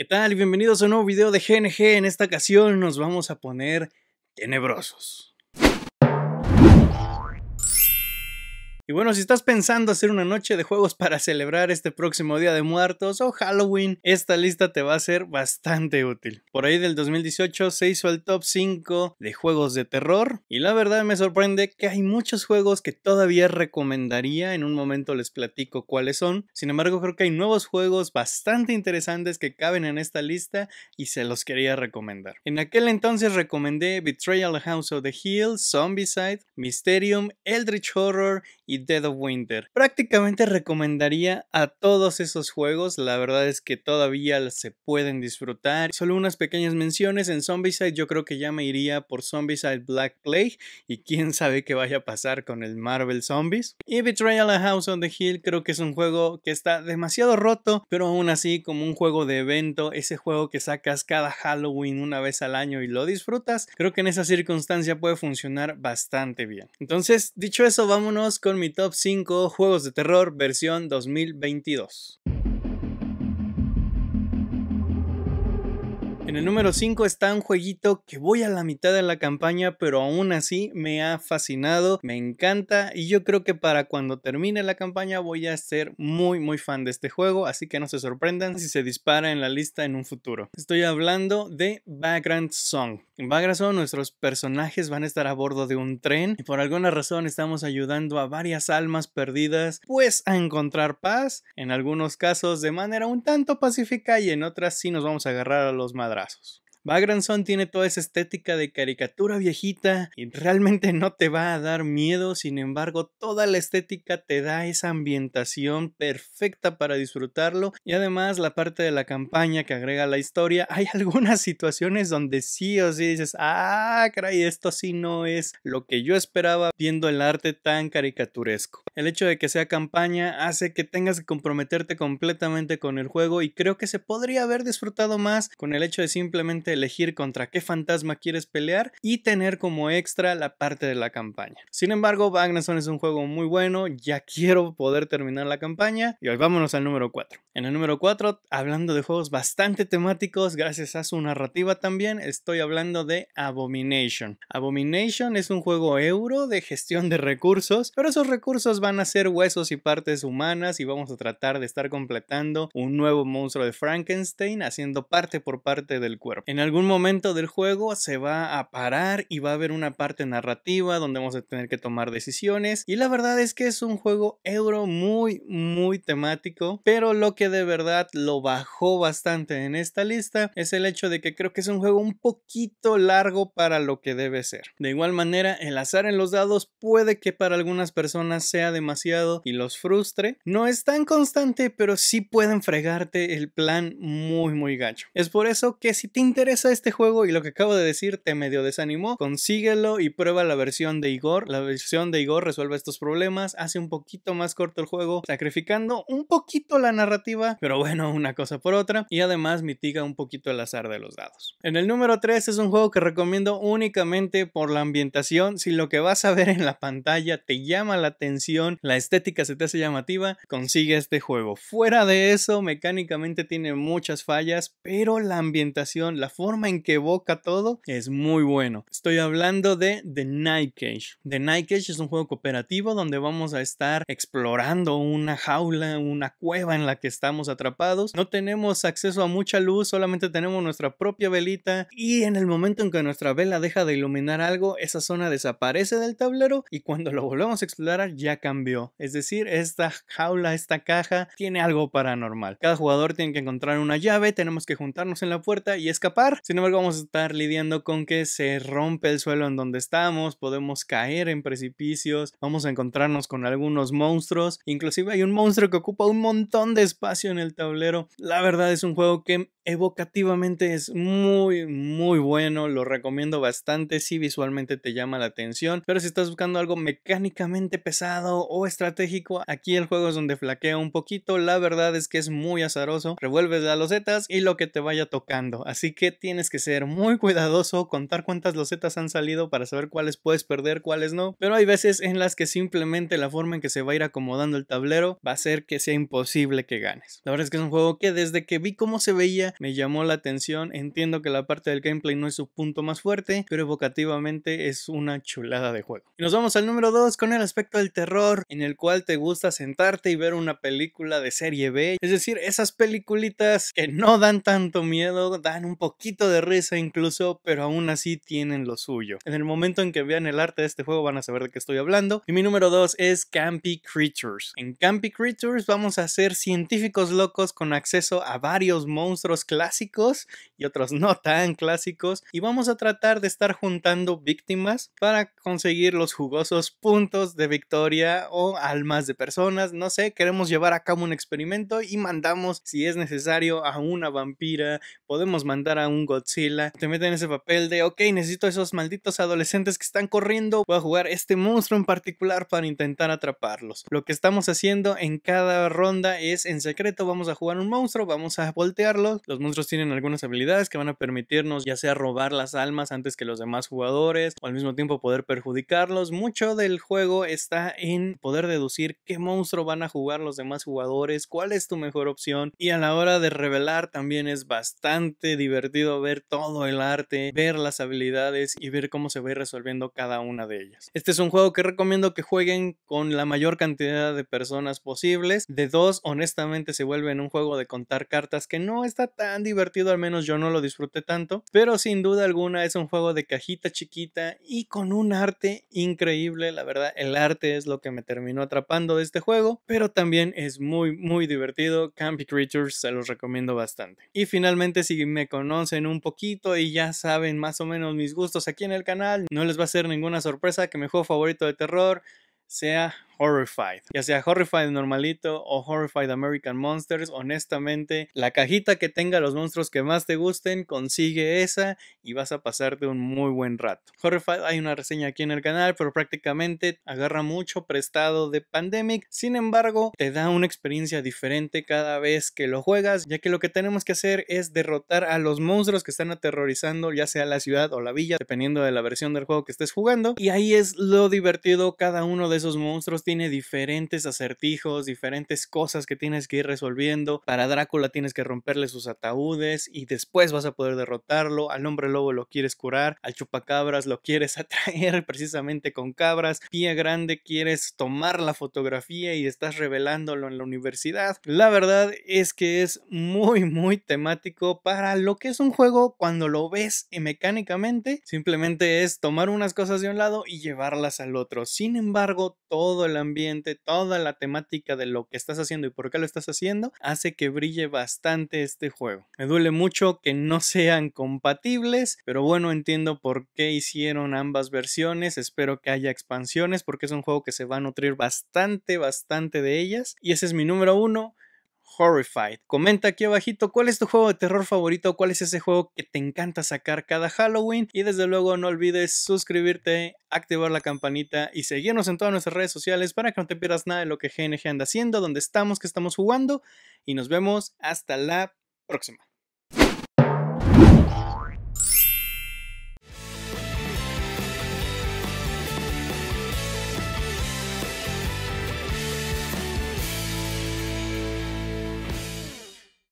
¿Qué tal? Bienvenidos a un nuevo video de GNG. En esta ocasión nos vamos a poner tenebrosos. Y bueno, si estás pensando hacer una noche de juegos para celebrar este próximo Día de Muertos o Halloween, esta lista te va a ser bastante útil. Por ahí del 2018 se hizo el top 5 de juegos de terror y la verdad me sorprende que hay muchos juegos que todavía recomendaría, en un momento les platico cuáles son. Sin embargo, creo que hay nuevos juegos bastante interesantes que caben en esta lista y se los quería recomendar. En aquel entonces recomendé Betrayal House of the Hill, zombieside Mysterium, Eldritch Horror y Dead of Winter. Prácticamente recomendaría a todos esos juegos, la verdad es que todavía se pueden disfrutar. Solo unas pequeñas menciones en Zombieside. yo creo que ya me iría por Zombieside Black Plague y quién sabe qué vaya a pasar con el Marvel Zombies. Y Betrayal a House on the Hill creo que es un juego que está demasiado roto, pero aún así como un juego de evento, ese juego que sacas cada Halloween una vez al año y lo disfrutas, creo que en esa circunstancia puede funcionar bastante bien. Entonces, dicho eso, vámonos con mi top 5 juegos de terror versión 2022. En el número 5 está un jueguito que voy a la mitad de la campaña, pero aún así me ha fascinado, me encanta y yo creo que para cuando termine la campaña voy a ser muy muy fan de este juego, así que no se sorprendan si se dispara en la lista en un futuro. Estoy hablando de Background Song. En Background Song nuestros personajes van a estar a bordo de un tren y por alguna razón estamos ayudando a varias almas perdidas pues a encontrar paz, en algunos casos de manera un tanto pacífica y en otras sí nos vamos a agarrar a los madras. ¡Gracias! Bagranson tiene toda esa estética de caricatura viejita y realmente no te va a dar miedo, sin embargo toda la estética te da esa ambientación perfecta para disfrutarlo y además la parte de la campaña que agrega la historia, hay algunas situaciones donde sí o sí dices, ah, caray, esto sí no es lo que yo esperaba viendo el arte tan caricaturesco. El hecho de que sea campaña hace que tengas que comprometerte completamente con el juego y creo que se podría haber disfrutado más con el hecho de simplemente elegir contra qué fantasma quieres pelear y tener como extra la parte de la campaña. Sin embargo, Bagnason es un juego muy bueno, ya quiero poder terminar la campaña y hoy vámonos al número 4. En el número 4, hablando de juegos bastante temáticos, gracias a su narrativa también, estoy hablando de Abomination. Abomination es un juego euro de gestión de recursos, pero esos recursos van a ser huesos y partes humanas y vamos a tratar de estar completando un nuevo monstruo de Frankenstein haciendo parte por parte del cuerpo. En en algún momento del juego se va a parar y va a haber una parte narrativa donde vamos a tener que tomar decisiones. Y la verdad es que es un juego euro muy, muy temático. Pero lo que de verdad lo bajó bastante en esta lista es el hecho de que creo que es un juego un poquito largo para lo que debe ser. De igual manera, el azar en los dados puede que para algunas personas sea demasiado y los frustre. No es tan constante, pero sí pueden fregarte el plan muy, muy gacho. Es por eso que si te interesa a este juego y lo que acabo de decir te medio desanimó, consíguelo y prueba la versión de Igor. La versión de Igor resuelve estos problemas, hace un poquito más corto el juego, sacrificando un poquito la narrativa, pero bueno, una cosa por otra, y además mitiga un poquito el azar de los dados. En el número 3 es un juego que recomiendo únicamente por la ambientación, si lo que vas a ver en la pantalla te llama la atención, la estética se te hace llamativa, consigue este juego. Fuera de eso, mecánicamente tiene muchas fallas, pero la ambientación, la forma en que evoca todo es muy bueno. Estoy hablando de The Night Cage. The Night Cage es un juego cooperativo donde vamos a estar explorando una jaula, una cueva en la que estamos atrapados. No tenemos acceso a mucha luz, solamente tenemos nuestra propia velita y en el momento en que nuestra vela deja de iluminar algo, esa zona desaparece del tablero y cuando lo volvemos a explorar ya cambió. Es decir, esta jaula, esta caja tiene algo paranormal. Cada jugador tiene que encontrar una llave, tenemos que juntarnos en la puerta y escapar sin embargo, vamos a estar lidiando con que se rompe el suelo en donde estamos, podemos caer en precipicios, vamos a encontrarnos con algunos monstruos. Inclusive hay un monstruo que ocupa un montón de espacio en el tablero. La verdad es un juego que evocativamente es muy, muy bueno. Lo recomiendo bastante si visualmente te llama la atención. Pero si estás buscando algo mecánicamente pesado o estratégico, aquí el juego es donde flaquea un poquito. La verdad es que es muy azaroso. Revuelves las losetas y lo que te vaya tocando. Así que tienes que ser muy cuidadoso, contar cuántas losetas han salido para saber cuáles puedes perder, cuáles no, pero hay veces en las que simplemente la forma en que se va a ir acomodando el tablero va a ser que sea imposible que ganes. La verdad es que es un juego que desde que vi cómo se veía me llamó la atención, entiendo que la parte del gameplay no es su punto más fuerte, pero evocativamente es una chulada de juego. Y nos vamos al número 2 con el aspecto del terror, en el cual te gusta sentarte y ver una película de serie B, es decir, esas peliculitas que no dan tanto miedo, dan un poquito de risa incluso, pero aún así tienen lo suyo. En el momento en que vean el arte de este juego van a saber de qué estoy hablando. Y mi número 2 es Campy Creatures. En Campy Creatures vamos a ser científicos locos con acceso a varios monstruos clásicos y otros no tan clásicos y vamos a tratar de estar juntando víctimas para conseguir los jugosos puntos de victoria o almas de personas, no sé, queremos llevar a cabo un experimento y mandamos si es necesario a una vampira, podemos mandar a un Godzilla, te meten en ese papel de, ok, necesito esos malditos adolescentes que están corriendo, voy a jugar este monstruo en particular para intentar atraparlos. Lo que estamos haciendo en cada ronda es en secreto, vamos a jugar un monstruo, vamos a voltearlos. Los monstruos tienen algunas habilidades que van a permitirnos ya sea robar las almas antes que los demás jugadores o al mismo tiempo poder perjudicarlos. Mucho del juego está en poder deducir qué monstruo van a jugar los demás jugadores, cuál es tu mejor opción y a la hora de revelar también es bastante divertido ver todo el arte, ver las habilidades y ver cómo se va resolviendo cada una de ellas. Este es un juego que recomiendo que jueguen con la mayor cantidad de personas posibles. De dos, honestamente, se vuelve en un juego de contar cartas que no está tan divertido, al menos yo no lo disfruté tanto, pero sin duda alguna es un juego de cajita chiquita y con un arte increíble. La verdad, el arte es lo que me terminó atrapando de este juego, pero también es muy, muy divertido. Campy Creatures se los recomiendo bastante. Y finalmente, si me conocen, en un poquito y ya saben más o menos mis gustos aquí en el canal, no les va a ser ninguna sorpresa que mi juego favorito de terror sea Horrified. Ya sea Horrified normalito o Horrified American Monsters, honestamente, la cajita que tenga los monstruos que más te gusten, consigue esa y vas a pasarte un muy buen rato. Horrified hay una reseña aquí en el canal, pero prácticamente agarra mucho prestado de Pandemic. Sin embargo, te da una experiencia diferente cada vez que lo juegas, ya que lo que tenemos que hacer es derrotar a los monstruos que están aterrorizando ya sea la ciudad o la villa, dependiendo de la versión del juego que estés jugando. Y ahí es lo divertido, cada uno de esos monstruos tiene diferentes acertijos, diferentes cosas que tienes que ir resolviendo. Para Drácula tienes que romperle sus ataúdes y después vas a poder derrotarlo. Al hombre lobo lo quieres curar, al chupacabras lo quieres atraer precisamente con cabras. Pía Grande quieres tomar la fotografía y estás revelándolo en la universidad. La verdad es que es muy, muy temático para lo que es un juego cuando lo ves mecánicamente. Simplemente es tomar unas cosas de un lado y llevarlas al otro. Sin embargo, todo el ambiente, toda la temática de lo que estás haciendo y por qué lo estás haciendo, hace que brille bastante este juego. Me duele mucho que no sean compatibles, pero bueno, entiendo por qué hicieron ambas versiones, espero que haya expansiones porque es un juego que se va a nutrir bastante, bastante de ellas. Y ese es mi número uno. Horrified. Comenta aquí abajito cuál es tu juego de terror favorito, cuál es ese juego que te encanta sacar cada Halloween y desde luego no olvides suscribirte, activar la campanita y seguirnos en todas nuestras redes sociales para que no te pierdas nada de lo que GNG anda haciendo, dónde estamos, qué estamos jugando y nos vemos hasta la próxima.